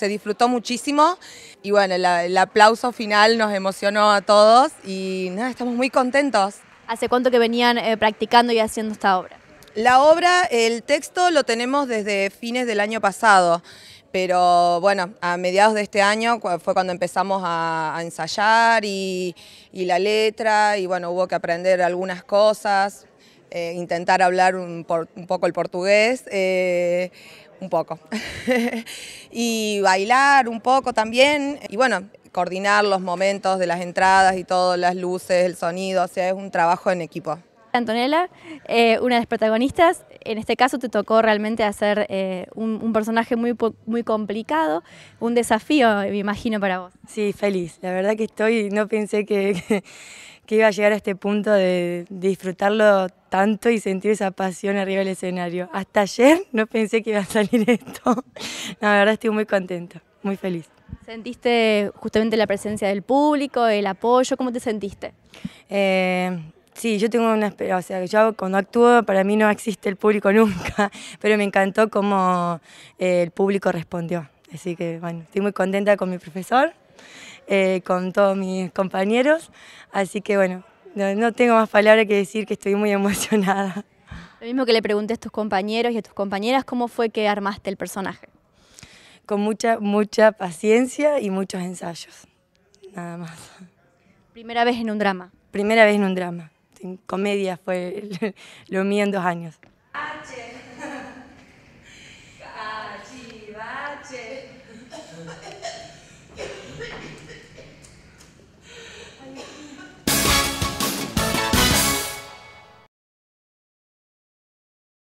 Se disfrutó muchísimo y bueno, el aplauso final nos emocionó a todos y nada, estamos muy contentos. ¿Hace cuánto que venían eh, practicando y haciendo esta obra? La obra, el texto lo tenemos desde fines del año pasado, pero bueno, a mediados de este año fue cuando empezamos a, ensayar y, y la letra y bueno, hubo que aprender algunas cosas, eh, intentar hablar un, poco el portugués, eh, un poco. y bailar un poco también. Y bueno, coordinar los momentos de las entradas y todas las luces, el sonido, o sea, es un trabajo en equipo. Antonella, eh, una de las protagonistas. En este caso te tocó realmente hacer eh, un, personaje muy, muy complicado, un desafío, me imagino, para vos. Sí, feliz. La verdad que estoy, no pensé que, iba a llegar a este punto de, disfrutarlo tanto y sentir esa pasión arriba del escenario. Hasta ayer no pensé que iba a salir esto. la verdad estoy muy contenta, muy feliz. ¿Sentiste justamente la presencia del público, el apoyo? ¿Cómo te sentiste? Eh Sí, yo tengo una o sea, yo cuando actúo para mí no existe el público nunca, pero me encantó cómo eh, el público respondió. Así que bueno, estoy muy contenta con mi profesor, eh, con todos mis compañeros, así que bueno, no, no tengo más palabras que decir que estoy muy emocionada. Lo mismo que le pregunté a tus compañeros y a tus compañeras, ¿cómo fue que armaste el personaje? Con mucha, mucha paciencia y muchos ensayos, nada más. Primera vez en un drama. Primera vez en un drama en comedia fue lo mío en dos años.